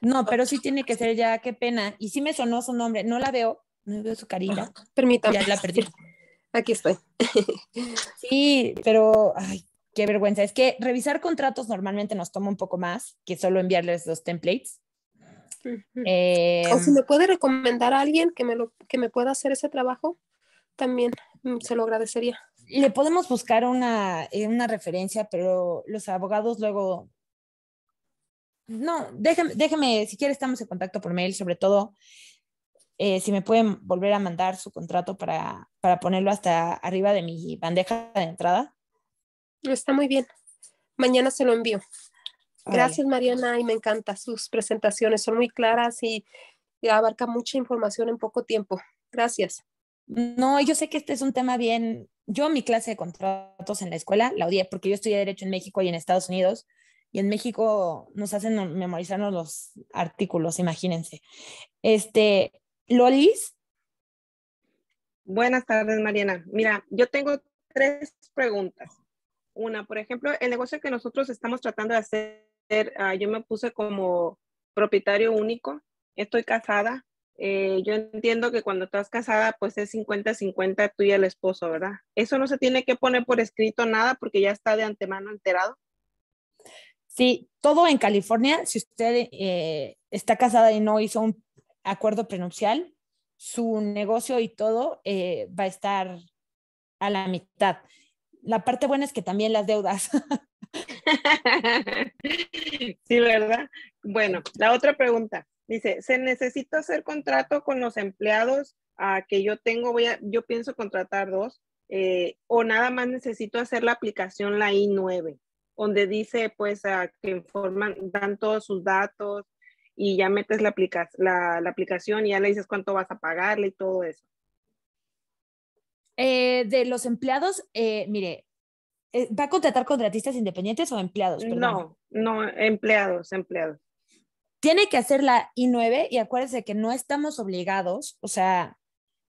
No, pero ah. sí tiene que ser ya, qué pena. Y sí me sonó su nombre, no la veo, no veo su carita. permítame. Ya la perdí. Aquí estoy. sí, pero ay, qué vergüenza. Es que revisar contratos normalmente nos toma un poco más que solo enviarles los templates. o si em, me puede recomendar a alguien que me, lo, que me pueda hacer ese trabajo, también mm, se lo agradecería. Le podemos buscar una, eh, una referencia, pero los abogados luego... No, déjeme, déjeme, si quiere estamos en contacto por mail, sobre todo eh, si me pueden volver a mandar su contrato para, para ponerlo hasta arriba de mi bandeja de entrada. Está muy bien. Mañana se lo envío. Gracias, Mariana, y me encanta. Sus presentaciones son muy claras y, y, abarca mucha información en poco tiempo. Gracias. No, yo sé que este es un tema bien. Yo mi clase de contratos en la escuela la odié porque yo estudié Derecho en México y en Estados Unidos. Y en México nos hacen memorizarnos los artículos, imagínense. Este, Lolis. Buenas tardes, Mariana. Mira, yo tengo tres preguntas. Una, por ejemplo, el negocio que nosotros estamos tratando de hacer, ah, yo me puse como propietario único, estoy casada. Eh, yo entiendo que cuando estás casada, pues es 50-50 tú y el esposo, ¿verdad? Eso no se tiene que poner por escrito nada porque ya está de antemano enterado. Sí, todo en California, si usted eh, está casada y no hizo un acuerdo prenupcial, su negocio y todo eh, va a estar a la mitad. La parte buena es que también las deudas. sí, ¿verdad? Bueno, la otra pregunta. Dice, ¿se necesita hacer contrato con los empleados a que yo tengo? Voy yo pienso contratar dos. Eh, o nada más necesito hacer la aplicación la I9, donde dice pues que informan, dan todos sus datos, y ya metes la, aplica la, aplicación y ya le dices cuánto vas a pagarle y todo eso. Eh, de los empleados, eh, mire, eh, ¿va a contratar contratistas independientes o empleados? No, no, empleados, empleados. Tiene que hacer la I9 y acuérdense que no estamos obligados, o sea,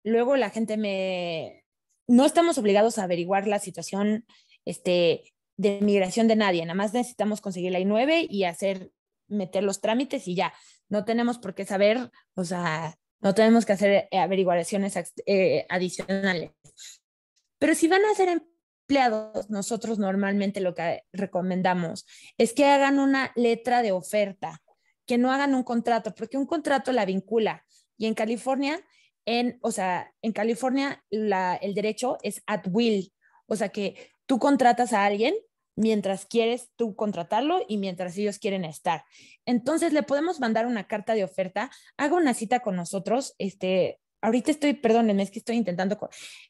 luego la gente me... No estamos obligados a averiguar la situación este, de migración de nadie, nada más necesitamos conseguir la I9 y hacer meter los trámites y ya. No tenemos por qué saber, o sea, no tenemos que hacer eh, averiguaciones eh, adicionales. Pero si van a ser empleados, nosotros normalmente lo que recomendamos es que hagan una letra de oferta, que no hagan un contrato, porque un contrato la vincula. Y en California, en, o sea, en California el derecho es at will, o sea que tú contratas a alguien mientras quieres tú contratarlo y mientras ellos quieren estar. Entonces le podemos mandar una carta de oferta, haga una cita con nosotros, este, ahorita estoy, perdónenme, es que estoy intentando,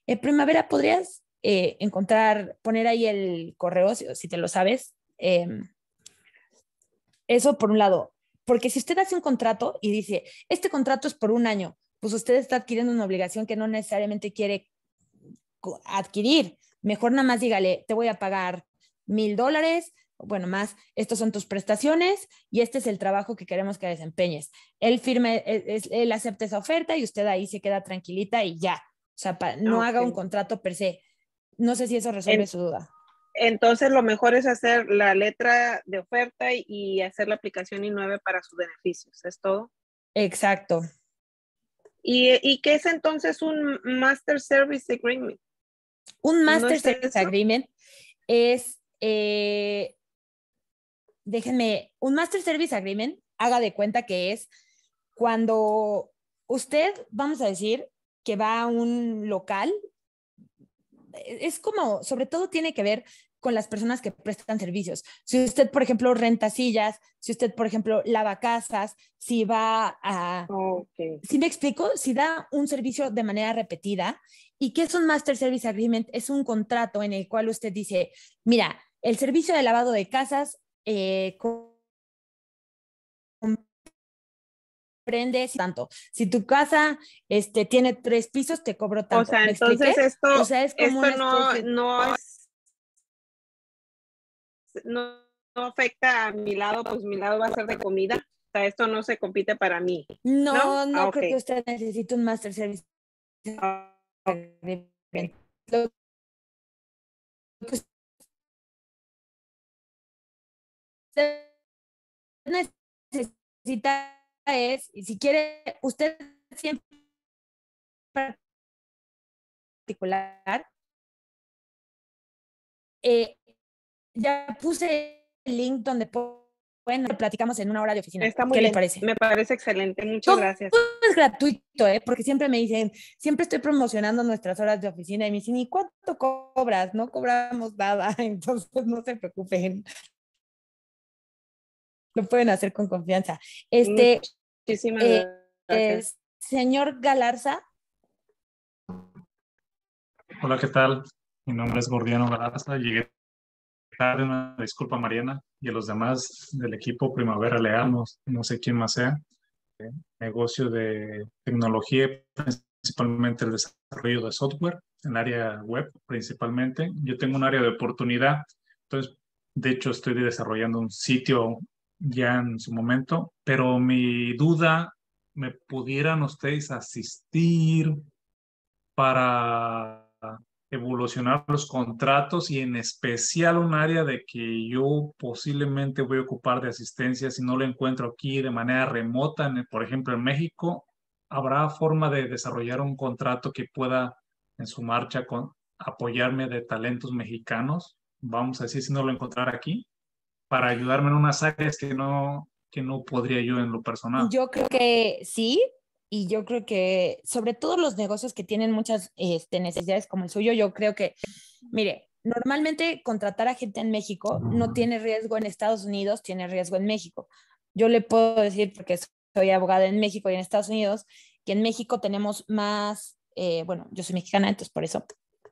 en eh, Primavera, ¿podrías eh, encontrar, poner ahí el correo, si, te lo sabes? Em, eso por un lado, porque si usted hace un contrato y dice, este contrato es por un año, pues usted está adquiriendo una obligación que no necesariamente quiere adquirir. Mejor nada más dígale, te voy a pagar mil dólares, bueno, más, estas son tus prestaciones y este es el trabajo que queremos que desempeñes. Él firme, e, él, acepta esa oferta y usted ahí se queda tranquilita y ya. O sea, no haga un contrato per se. No sé si eso resuelve su duda. Entonces, lo mejor es hacer la letra de oferta y hacer la aplicación I9 para sus beneficios. ¿Es todo? Exacto. ¿Y, y qué es entonces un Master Service Agreement? Un Master Service Agreement es eh, déjenme, un Master Service Agreement, haga de cuenta que es cuando usted, vamos a decir, que va a un local, e-, es como, sobre todo tiene que ver con las personas que prestan servicios. Si usted, por ejemplo, renta sillas, si usted, por ejemplo, lava casas, si va a... Si me explico, si da un servicio de manera repetida y que es un Master Service Agreement, es un contrato en el cual usted dice, mira, el servicio de lavado de casas eh, comprende tanto. Si tu casa este, tiene tres pisos, te cobro tanto. O sea, entonces esto, es como no, no, afecta a mi lado, pues mi lado va a ser de comida. O sea, esto no se compite para mí. No, no, ah, creo que usted necesite un master service. Ah, usted necesita es, y si quiere, usted siempre particular, eh, ya puse el link donde bueno platicamos en una hora de oficina. ¿Qué le parece? Me parece excelente, muchas gracias. es gratuito, ¿eh? porque siempre me dicen, siempre estoy promocionando nuestras horas de oficina y me dicen, ¿y cuánto cobras? No cobramos nada, entonces no se preocupen lo pueden hacer con confianza. Este, Muchísimas eh, señor Galarza. Hola, ¿qué tal? Mi nombre es Gordiano Galarza. Llegué tarde, una disculpa Mariana y a los demás del equipo Primavera Leal, no, sé quién más sea. Eh, negocio de tecnología, principalmente el desarrollo de software, en área web principalmente. Yo tengo un área de oportunidad, entonces de hecho, estoy desarrollando un sitio ya en su momento, pero mi duda, ¿me pudieran ustedes asistir para evolucionar los contratos y en especial un área de que yo posiblemente voy a ocupar de asistencia si no lo encuentro aquí de manera remota, por ejemplo en México, ¿habrá forma de desarrollar un contrato que pueda en su marcha con, apoyarme de talentos mexicanos? Vamos a decir si no lo encontrar aquí para ayudarme en unas áreas que no, que no podría yo en lo personal. Yo creo que sí, y yo creo que sobre todo los negocios que tienen muchas este, necesidades como el suyo, yo creo que, mire, normalmente contratar a gente en México no tiene riesgo en Estados Unidos, tiene riesgo en México. Yo le puedo decir, porque soy abogada en México y en Estados Unidos, que en México tenemos más, eh, bueno, yo soy mexicana, entonces por eso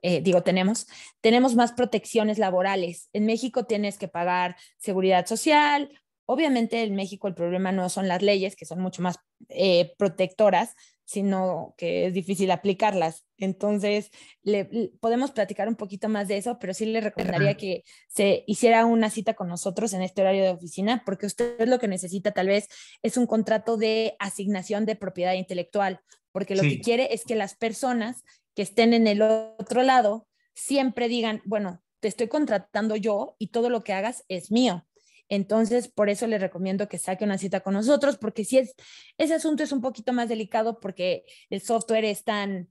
eh, digo, tenemos, tenemos más protecciones laborales. En México tienes que pagar seguridad social. Obviamente en México el problema no son las leyes, que son mucho más eh, protectoras, sino que es difícil aplicarlas. Entonces, le, podemos platicar un poquito más de eso, pero sí le recomendaría que se hiciera una cita con nosotros en este horario de oficina, porque usted lo que necesita tal vez es un contrato de asignación de propiedad intelectual, porque lo que quiere es que las personas que estén en el otro lado siempre digan, bueno, te estoy contratando yo y todo lo que hagas es mío. Entonces, por eso le recomiendo que saque una cita con nosotros, porque si es, ese asunto es un poquito más delicado porque el software es tan,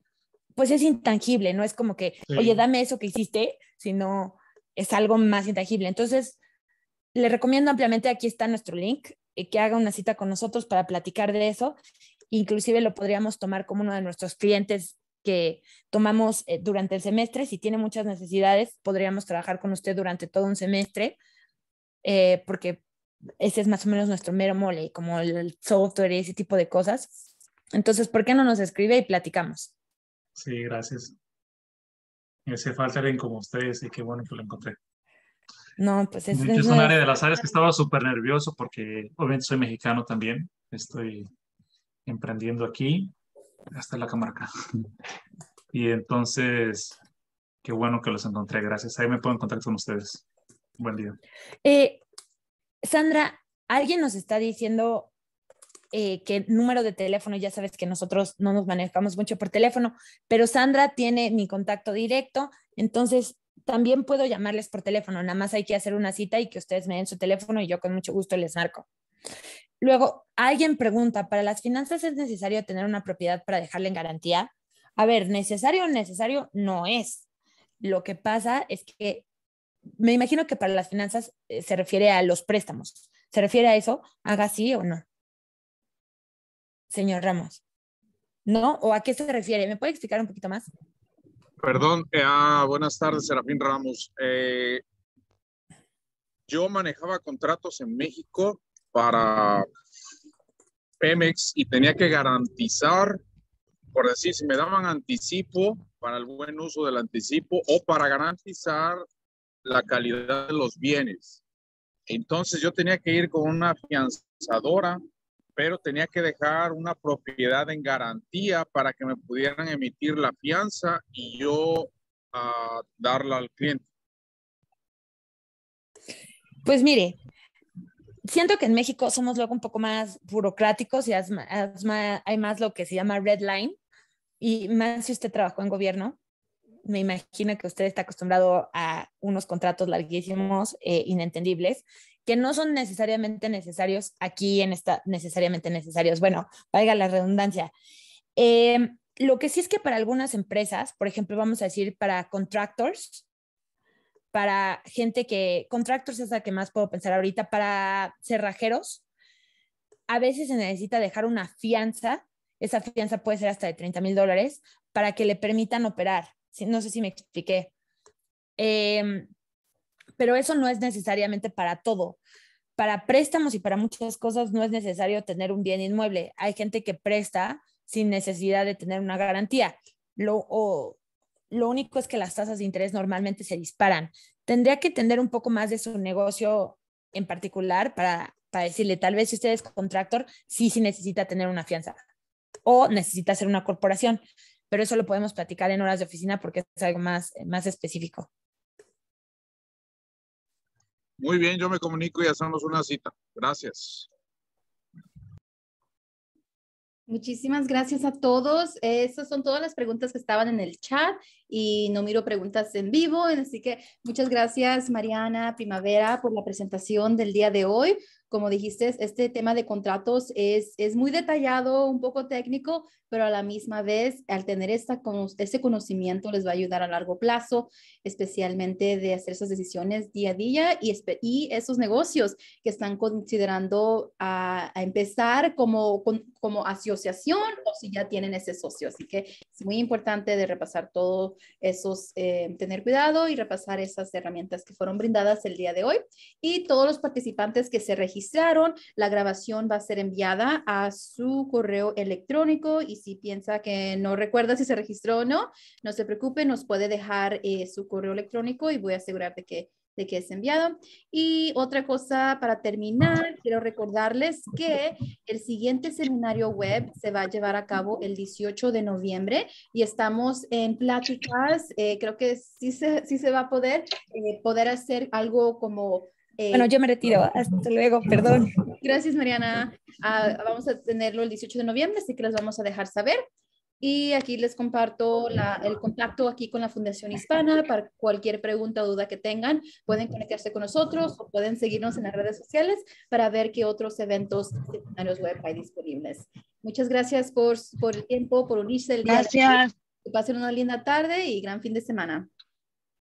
pues es intangible, no es como que, oye, dame eso que hiciste, sino es algo más intangible. Entonces, le recomiendo ampliamente, aquí está nuestro link, eh, que haga una cita con nosotros para platicar de eso. Inclusive lo podríamos tomar como uno de nuestros clientes que tomamos eh, durante el semestre. Si tiene muchas necesidades, podríamos trabajar con usted durante todo un semestre, eh, porque ese es más o menos nuestro mero mole, como el software y ese tipo de cosas. Entonces, ¿por qué no nos escribe y platicamos? Sí, gracias. Me hace falta alguien como ustedes y qué bueno que lo encontré. No, pues es, es, es un área de las áreas que estaba súper nervioso porque obviamente soy mexicano también. Estoy emprendiendo aquí hasta la acá. Y entonces, qué bueno que los encontré, gracias. Ahí me puedo contactar con ustedes. Buen día. Eh, Sandra, alguien nos está diciendo eh, que el número de teléfono, ya sabes que nosotros no nos manejamos mucho por teléfono, pero Sandra tiene mi contacto directo, entonces también puedo llamarles por teléfono, nada más hay que hacer una cita y que ustedes me den su teléfono y yo con mucho gusto les marco. Luego, alguien pregunta, ¿para las finanzas es necesario tener una propiedad para dejarla en garantía? A ver, necesario o necesario no es. Lo que pasa es que me imagino que para las finanzas eh, se refiere a los préstamos. ¿Se refiere a eso? ¿Haga sí o no? Señor Ramos. ¿No? ¿O a qué se refiere? ¿Me puede explicar un poquito más? Perdón, eh, ah, buenas tardes, Serafín Ramos. Eh, yo manejaba contratos en México para Pemex y tenía que garantizar, por decir, si me daban anticipo para el buen uso del anticipo o para garantizar la calidad de los bienes. Entonces yo tenía que ir con una afianzadora, pero tenía que dejar una propiedad en garantía para que me pudieran emitir la fianza y yo ah, darla al cliente. Pues mire, siento que en México somos luego un poco más burocráticos y hay más lo que se llama red line. Y más si usted trabajó en gobierno, me imagino que usted está acostumbrado a unos contratos larguísimos, e inentendibles, que no son necesariamente necesarios aquí en esta, necesariamente necesarios. Bueno, valga la redundancia. Eh, lo que sí es que para algunas empresas, por ejemplo, vamos a decir para contractors, para gente que, contractors es la que más puedo pensar ahorita, para cerrajeros, a veces se necesita dejar una fianza, esa fianza puede ser hasta de 30 mil dólares, para que le permitan operar. No sé si me expliqué. Em, pero eso no es necesariamente para todo. Para préstamos y para muchas cosas no es necesario tener un bien inmueble. Hay gente que presta sin necesidad de tener una garantía. Lo, o lo único es que las tasas de interés normalmente se disparan. Tendría que entender un poco más de su negocio en particular para, decirle, tal vez si usted es contractor, sí, sí necesita tener una fianza o necesita ser una corporación, pero eso lo podemos platicar en horas de oficina porque es algo más, más específico. Muy bien, yo me comunico y hacemos una cita. Gracias. Muchísimas gracias a todos. Esas son todas las preguntas que estaban en el chat y no miro preguntas en vivo. Así que muchas gracias, Mariana Primavera, por la presentación del día de hoy como dijiste, este tema de contratos es, es muy detallado, un poco técnico, pero a la misma vez, al tener esta, ese conocimiento les va a ayudar a largo plazo, especialmente de hacer esas decisiones día a día y, y esos negocios que están considerando a, empezar como, como asociación o si ya tienen ese socio. Así que es muy importante de repasar todos esos, eh, tener cuidado y repasar esas herramientas que fueron brindadas el día de hoy y todos los participantes que se registraron la grabación va a ser enviada a su correo electrónico y si piensa que no recuerda si se registró o no, no se preocupe, nos puede dejar eh, su correo electrónico y voy a asegurar de que de que es enviado. Y otra cosa para terminar, quiero recordarles que el siguiente seminario web se va a llevar a cabo el 18 de noviembre y estamos en pláticas, eh, creo que sí se, sí se va a poder, eh, poder hacer algo como bueno, yo me retiro. Eh, Hasta luego, perdón. Gracias, Mariana. Ah, vamos a tenerlo el 18 de noviembre, así que les vamos a dejar saber. Y aquí les comparto el contacto aquí con la Fundación Hispana para cualquier pregunta o duda que tengan. Pueden conectarse con nosotros o pueden seguirnos en las redes sociales para ver qué otros eventos seminarios web hay disponibles. Muchas gracias por, por el tiempo, por unirse el día. Gracias. Que pasen una linda tarde y gran fin de semana.